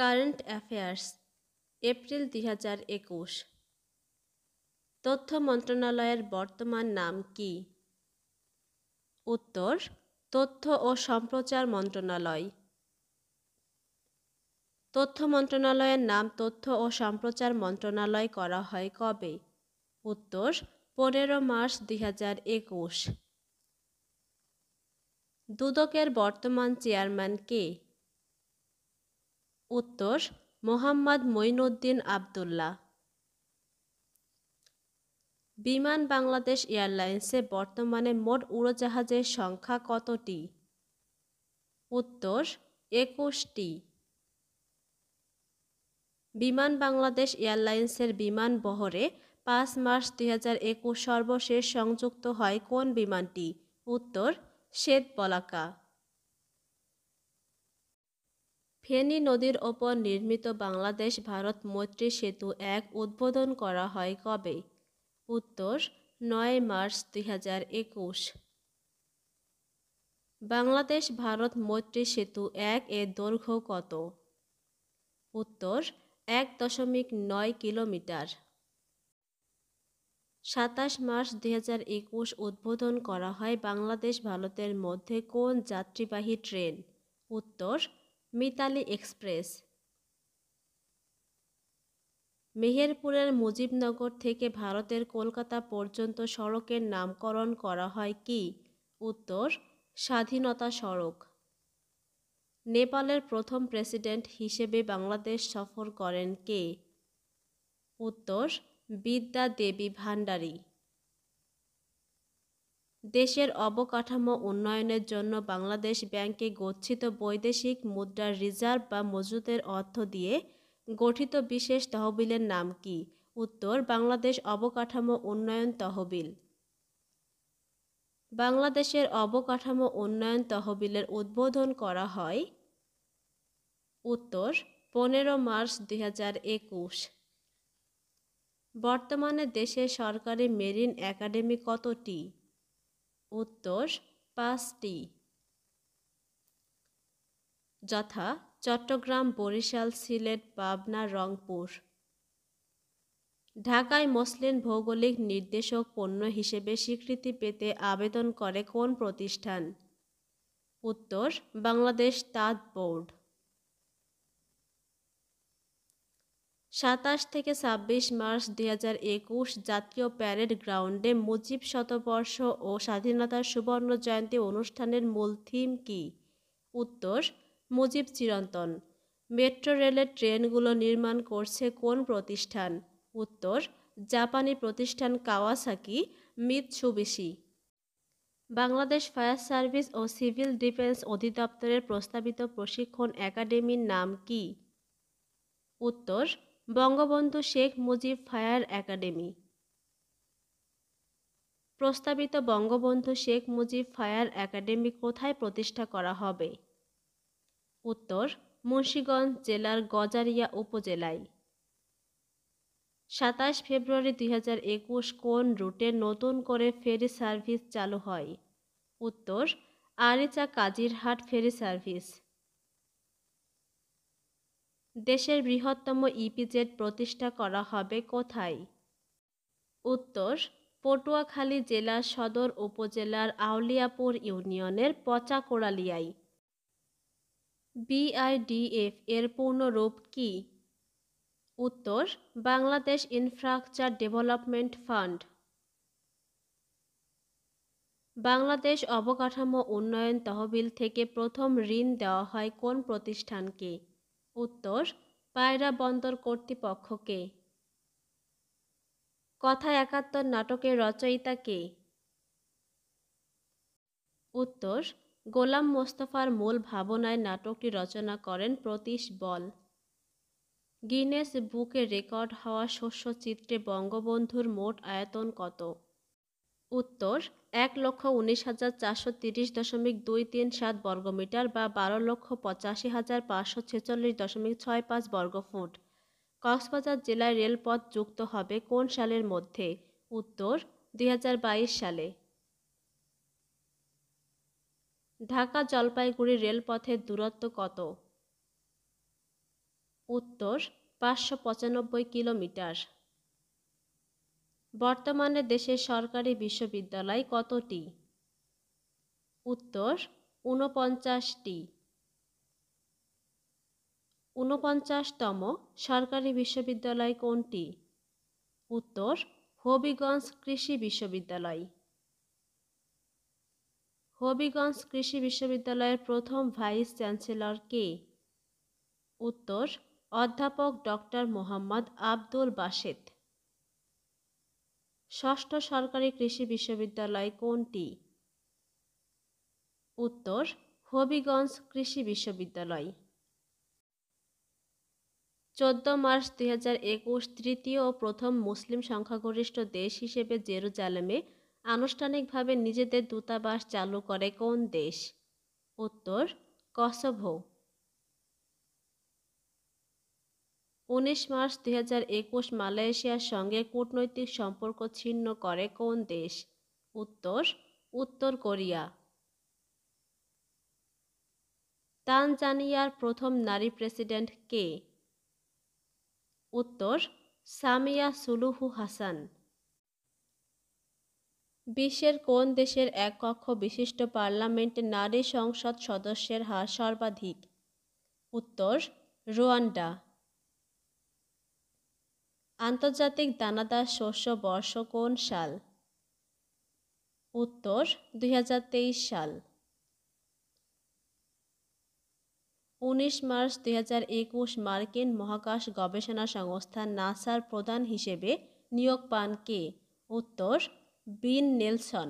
current affairs April দুই হাজার একুশ তথ্য মন্ত্রণালয়ের বর্তমান নাম কি উত্তর তথ্য ও সম্প্রচার মন্ত্রণালয় তথ্য মন্ত্রণালয়ের নাম তথ্য ও সম্প্রচার মন্ত্রণালয় করা হয় কবে উত্তর পনেরো মার্চ দুই হাজার একুশ দুদকের বর্তমান চেয়ারম্যান কে উত্তর মোহাম্মদ মঈনুদ্দিন আবদুল্লাহ বিমান বাংলাদেশ এয়ারলাইন্সে বর্তমানে মোট উড়োজাহাজের সংখ্যা কতটি উত্তর একুশটি বিমান বাংলাদেশ এয়ারলাইন্সের বিমান বহরে পাঁচ মার্চ দুই সর্বশেষ সংযুক্ত হয় কোন বিমানটি উত্তর শ্বেত বলাকা ফেনী নদীর ওপর নির্মিত বাংলাদেশ ভারত মৈত্রী সেতু এক উদ্বোধন করা হয় কবে উত্তর নয় মার্চ দুই বাংলাদেশ ভারত মৈত্রী সেতু এক এর দৈর্ঘ্য কত উত্তর এক দশমিক নয় কিলোমিটার সাতাশ মার্চ দুই উদ্বোধন করা হয় বাংলাদেশ ভারতের মধ্যে কোন যাত্রীবাহী ট্রেন উত্তর মিতালি এক্সপ্রেস মেহেরপুরের মুজিবনগর থেকে ভারতের কলকাতা পর্যন্ত সড়কের নামকরণ করা হয় কি উত্তর স্বাধীনতা সড়ক নেপালের প্রথম প্রেসিডেন্ট হিসেবে বাংলাদেশ সফর করেন কে উত্তর বিদ্যা দেবী ভান্ডারী দেশের অবকাঠামো উন্নয়নের জন্য বাংলাদেশ ব্যাংকে গচ্ছিত বৈদেশিক মুদ্রার রিজার্ভ বা মজুদের অর্থ দিয়ে গঠিত বিশেষ তহবিলের নাম কি উত্তর বাংলাদেশ অবকাঠামো উন্নয়ন তহবিল বাংলাদেশের অবকাঠামো উন্নয়ন তহবিলের উদ্বোধন করা হয় উত্তর পনেরো মার্চ দুই বর্তমানে দেশে সরকারি মেরিন একাডেমি কতটি উত্তর পাঁচটি যথা চট্টগ্রাম বরিশাল সিলেট পাবনা রংপুর ঢাকায় মসলিন ভৌগোলিক নির্দেশক পণ্য হিসেবে স্বীকৃতি পেতে আবেদন করে কোন প্রতিষ্ঠান উত্তর বাংলাদেশ তাঁত বোর্ড সাতাশ থেকে ছাব্বিশ মার্চ দুই জাতীয় প্যারেড গ্রাউন্ডে মুজিব শতবর্ষ ও স্বাধীনতার সুবর্ণ জয়ন্তী অনুষ্ঠানের মূল থিম কি উত্তর মুজিব চিরন্তন মেট্রো রেলের ট্রেনগুলো নির্মাণ করছে কোন প্রতিষ্ঠান উত্তর জাপানি প্রতিষ্ঠান কাওয়াসাকি সুবিশি বাংলাদেশ ফায়ার সার্ভিস ও সিভিল ডিফেন্স অধিদপ্তরের প্রস্তাবিত প্রশিক্ষণ একাডেমির নাম কি উত্তর বঙ্গবন্ধু শেখ মুজিব ফায়ার একাডেমি প্রস্তাবিত বঙ্গবন্ধু শেখ মুজিব ফায়ার একাডেমি কোথায় প্রতিষ্ঠা করা হবে উত্তর মুন্সীগঞ্জ জেলার গজারিয়া উপজেলায় সাতাশ ফেব্রুয়ারি দুই কোন রুটে নতুন করে ফেরি সার্ভিস চালু হয় উত্তর আরিচা কাজিরহাট ফেরি সার্ভিস দেশের বৃহত্তম ইপিজেড প্রতিষ্ঠা করা হবে কোথায় উত্তর পটুয়াখালী জেলা সদর উপজেলার আউলিয়াপুর ইউনিয়নের পচাকোড়ালিয়ায় বিআইডিএফ এর পূর্ণরূপ কি উত্তর Bangladesh infrastructure development fund Bangladesh অবকাঠামো উন্নয়ন তহবিল থেকে প্রথম ঋণ দেওয়া হয় কোন প্রতিষ্ঠানকে উত্তর পায়রা বন্দর কর্তৃপক্ষকে কথা একাত্তর নাটকের রচয়িতা কে উত্তর গোলাম মোস্তফার মূল ভাবনায় নাটকটি রচনা করেন প্রতীশ বল গিনেস বুকে রেকর্ড হওয়া শস্য চিত্রে বঙ্গবন্ধুর মোট আয়তন কত উত্তর এক লক্ষ উনিশ হাজার চারশো তিরিশ দশমিক দুই তিন সাত বর্গমিটার বা বারো লক্ষ পঁচাশি হাজার পাঁচশো ছেচল্লিশ দশমিক ছয় পাঁচ বর্গফুট কক্সবাজার জেলায় রেলপথ যুক্ত হবে কোন সালের মধ্যে উত্তর দুই সালে ঢাকা জলপাইগুড়ি রেলপথের দূরত্ব কত উত্তর পাঁচশো পঁচানব্বই কিলোমিটার বর্তমানে দেশের সরকারি বিশ্ববিদ্যালয় কতটি উত্তর ঊনপঞ্চাশটি ঊনপঞ্চাশতম সরকারি বিশ্ববিদ্যালয় কোনটি উত্তর হবিগঞ্জ কৃষি বিশ্ববিদ্যালয় হবিগঞ্জ কৃষি বিশ্ববিদ্যালয়ের প্রথম ভাইস চ্যান্সেলর কে উত্তর অধ্যাপক ডক্টর মোহাম্মদ আব্দুল বাসেদ ষষ্ঠ সরকারি কৃষি বিশ্ববিদ্যালয় কোনটি উত্তর হবিগঞ্জ কৃষি বিশ্ববিদ্যালয় চোদ্দ মার্চ দুই হাজার একুশ তৃতীয় ও প্রথম মুসলিম সংখ্যাগরিষ্ঠ দেশ হিসেবে জেরুজালেমে আনুষ্ঠানিকভাবে নিজেদের দূতাবাস চালু করে কোন দেশ উত্তর কসভো উনিশ মার্চ দুই মালয়েশিয়ার সঙ্গে কূটনৈতিক সম্পর্ক ছিন্ন করে কোন দেশ উত্তর উত্তর কোরিয়া তানজানিয়ার প্রথম নারী প্রেসিডেন্ট কে উত্তর সামিয়া সুলুহু হাসান বিশ্বের কোন দেশের এক কক্ষ বিশিষ্ট পার্লামেন্টে নারী সংসদ সদস্যের হার সর্বাধিক উত্তর রোয়ান্ডা আন্তর্জাতিক দানাদার শস্য বর্ষ কোন সাল উত্তর দুই সাল উনিশ মার্চ দুই মার্কিন মহাকাশ গবেষণা সংস্থা নাসার প্রধান হিসেবে নিয়োগ পান কে উত্তর বিন নেলসন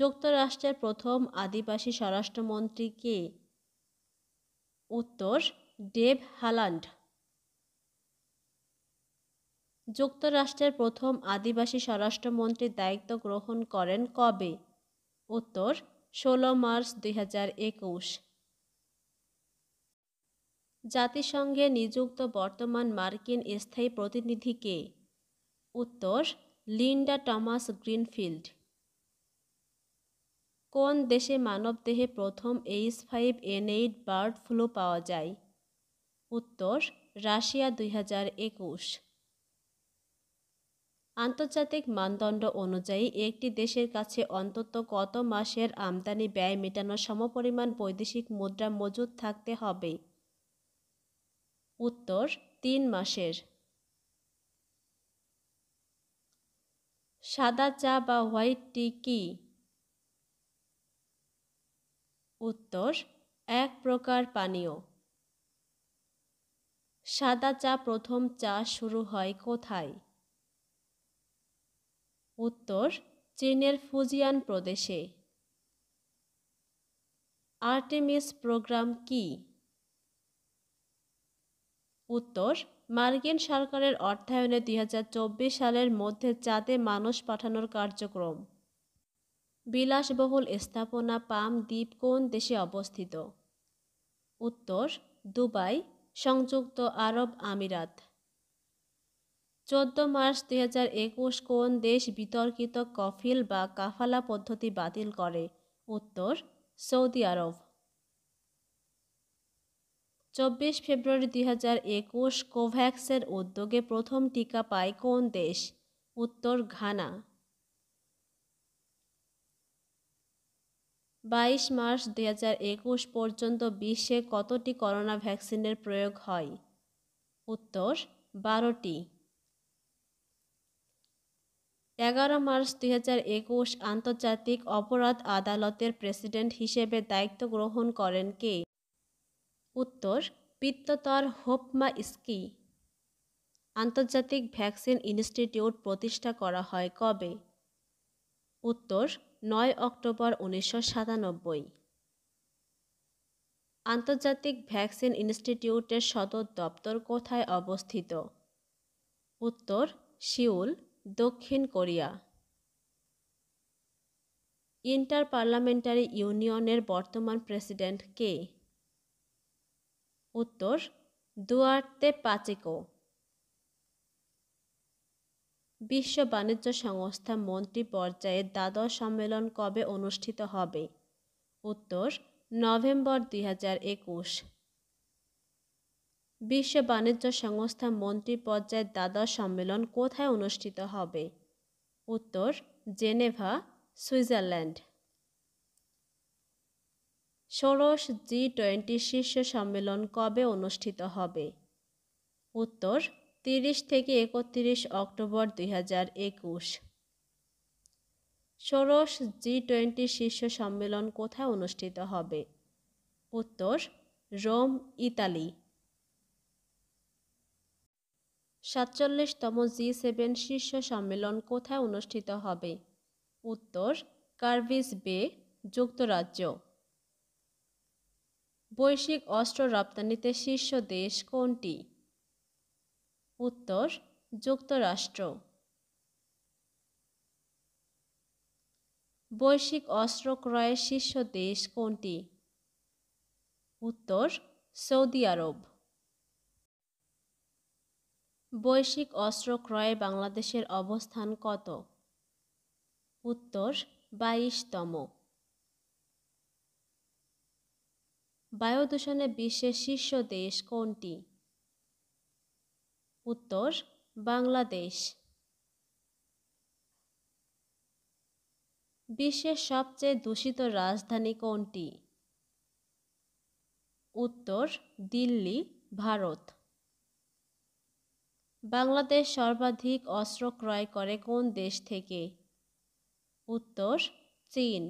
যুক্তরাষ্ট্রের প্রথম আদিবাসী স্বরাষ্ট্রমন্ত্রী কে উত্তর ডেভ হালান্ড যুক্তরাষ্ট্রের প্রথম আদিবাসী স্বরাষ্ট্রমন্ত্রীর দায়িত্ব গ্রহণ করেন কবে উত্তর ষোলো মার্চ দুই জাতিসংঘে নিযুক্ত বর্তমান মার্কিন স্থায়ী প্রতিনিধি কে উত্তর লিন্ডা টমাস গ্রিনফিল্ড কোন দেশে মানবদেহে প্রথম H five N eight bird flu পাওয়া যায় উত্তর রাশিয়া দুই আন্তর্জাতিক মানদণ্ড অনুযায়ী একটি দেশের কাছে অন্তত কত মাসের আমদানি ব্যয় মেটানোর সমপরিমাণ বৈদেশিক মুদ্রা মজুদ থাকতে হবে উত্তর তিন মাসের সাদা চা বা হোয়াইট টি কি উত্তর এক প্রকার পানীয় সাদা চা প্রথম চা শুরু হয় কোথায় উত্তর চীনের ফুজিয়ান প্রদেশে আর্টেমিস প্রোগ্রাম কি উত্তর মার্কিন সরকারের অর্থায়নে দুই সালের মধ্যে চাঁদে মানুষ পাঠানোর কার্যক্রম বিলাসবহুল স্থাপনা পাম দ্বীপ কোন দেশে অবস্থিত উত্তর দুবাই সংযুক্ত আরব আমিরাত চোদ্দ মার্চ দুই হাজার একুশ কোন দেশ বিতর্কিত কফিল বা কাফালা পদ্ধতি বাতিল করে উত্তর সৌদি আরব চব্বিশ ফেব্রুয়ারি দুই হাজার একুশ কোভ্যাক্সের উদ্যোগে প্রথম টিকা পায় কোন দেশ উত্তর ঘানা বাইশ মার্চ দুই হাজার একুশ পর্যন্ত বিশ্বে কতটি করোনা ভ্যাকসিনের প্রয়োগ হয় উত্তর বারোটি এগারো মার্চ দুই আন্তর্জাতিক অপরাধ আদালতের প্রেসিডেন্ট হিসেবে দায়িত্ব গ্রহণ করেন কে উত্তর পিত্ততর হোপমা স্কি আন্তর্জাতিক ভ্যাকসিন ইনস্টিটিউট প্রতিষ্ঠা করা হয় কবে উত্তর নয় অক্টোবর উনিশশো সাতানব্বই আন্তর্জাতিক ভ্যাকসিন ইনস্টিটিউটের সদর দপ্তর কোথায় অবস্থিত উত্তর শিউল দক্ষিণ কোরিয়া ইন্টার পার্লামেন্টারি ইউনিয়নের বর্তমান প্রেসিডেন্ট কে উত্তর দুয়ার্তে পাচেকো বিশ্ব বাণিজ্য সংস্থা মন্ত্রী পর্যায়ে দ্বাদশ সম্মেলন কবে অনুষ্ঠিত হবে উত্তর নভেম্বর দুই বিশ্ব বাণিজ্য সংস্থা মন্ত্রী পর্যায়ের দ্বাদশ সম্মেলন কোথায় অনুষ্ঠিত হবে উত্তর জেনেভা সুইজারল্যান্ড ষোড়শ জি টোয়েন্টি শীর্ষ সম্মেলন কবে অনুষ্ঠিত হবে উত্তর তিরিশ থেকে একত্রিশ অক্টোবর দুই হাজার একুশ ষোড়শ জি টোয়েন্টি শীর্ষ সম্মেলন কোথায় অনুষ্ঠিত হবে উত্তর রোম ইতালি সাতচল্লিশতম জি সেভেন শীর্ষ সম্মেলন কোথায় অনুষ্ঠিত হবে উত্তর কার্ভিস বে যুক্তরাজ্য বৈশ্বিক অস্ত্র রপ্তানিতে শীর্ষ দেশ কোনটি উত্তর যুক্তরাষ্ট্র বৈশ্বিক অস্ত্র ক্রয়ের শীর্ষ দেশ কোনটি উত্তর সৌদি আরব বৈশ্বিক অস্ত্র ক্রয়ে বাংলাদেশের অবস্থান কত উত্তর বাইশতম বায়ু দূষণে বিশ্বের শীর্ষ দেশ কোনটি উত্তর বাংলাদেশ বিশ্বের সবচেয়ে দূষিত রাজধানী কোনটি উত্তর দিল্লি ভারত বাংলাদেশ সর্বাধিক অস্ত্র ক্রয় করে কোন দেশ থেকে উত্তর চীন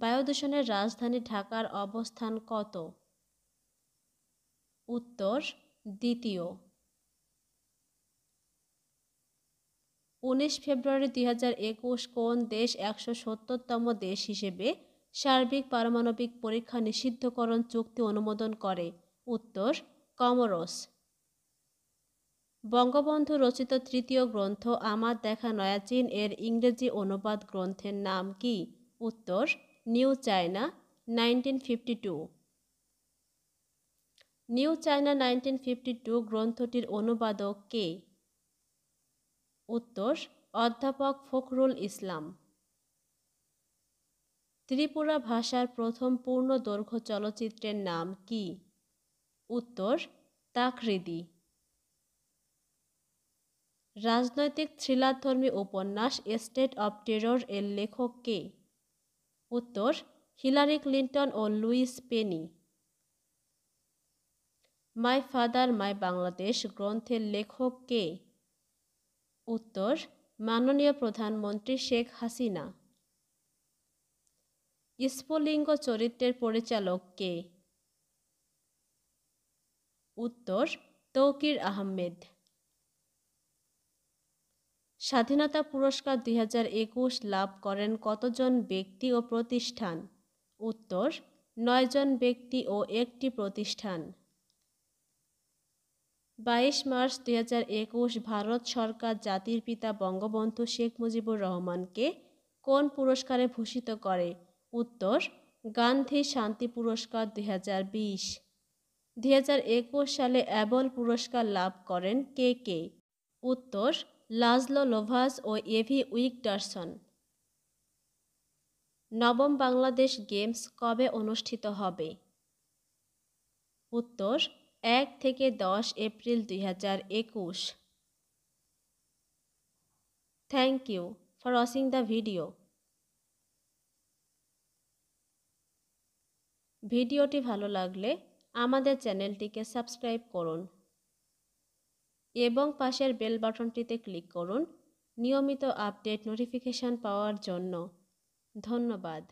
বায়ু দূষণের রাজধানী ঢাকার অবস্থান কত উত্তর দ্বিতীয় উনিশ ফেব্রুয়ারি দুই কোন দেশ একশো সত্তরতম দেশ হিসেবে সার্বিক পারমাণবিক পরীক্ষা নিষিদ্ধকরণ চুক্তি অনুমোদন করে উত্তর কমরস বঙ্গবন্ধু রচিত তৃতীয় গ্রন্থ আমার দেখা নয়াচীন এর ইংরেজি অনুবাদ গ্রন্থের নাম কি উত্তর new China nineteen fifty two new China nineteen fifty two গ্রন্থটির অনুবাদক কে উত্তর অধ্যাপক ফখরুল ইসলাম ত্রিপুরা ভাষার প্রথম পূর্ণ দৈর্ঘ্য চলচ্চিত্রের নাম কী উত্তর তাকৃদি রাজনৈতিক থ্রিলাধর্মী উপন্যাস স্টেট অব টেরর এর লেখক কে উত্তর হিলারি ক্লিন্টন ও Louis Penny my father my Bangladesh গ্রন্থের লেখক কে উত্তর মাননীয় প্রধানমন্ত্রী শেখ হাসিনা স্ফুলিঙ্গ চরিত্রের পরিচালক কে উত্তর তৌকির আহমেদ স্বাধীনতা পুরস্কার দুই লাভ করেন কতজন ব্যক্তি ও প্রতিষ্ঠান উত্তর নয়জন ব্যক্তি ও একটি প্রতিষ্ঠান বাইশ মার্চ দুই ভারত সরকার জাতির পিতা বঙ্গবন্ধু শেখ মুজিবুর রহমানকে কোন পুরস্কারে ভূষিত করে উত্তর গান্ধী শান্তি পুরস্কার দুই দুই সালে অ্যাবল পুরস্কার লাভ করেন কে কে উত্তর লাজলো লোভাস ও এভি উইকডারসন নবম বাংলাদেশ গেমস কবে অনুষ্ঠিত হবে উত্তর এক থেকে দশ এপ্রিল দুই হাজার একুশ thank you for watching the video ভিডিওটি ভালো লাগলে আমাদের চ্যানেলটিকে সাবস্ক্রাইব করুন এবং পাশের বেল বাটনটিতে ক্লিক করুন নিয়মিত আপডেট নোটিফিকেশান পাওয়ার জন্য ধন্যবাদ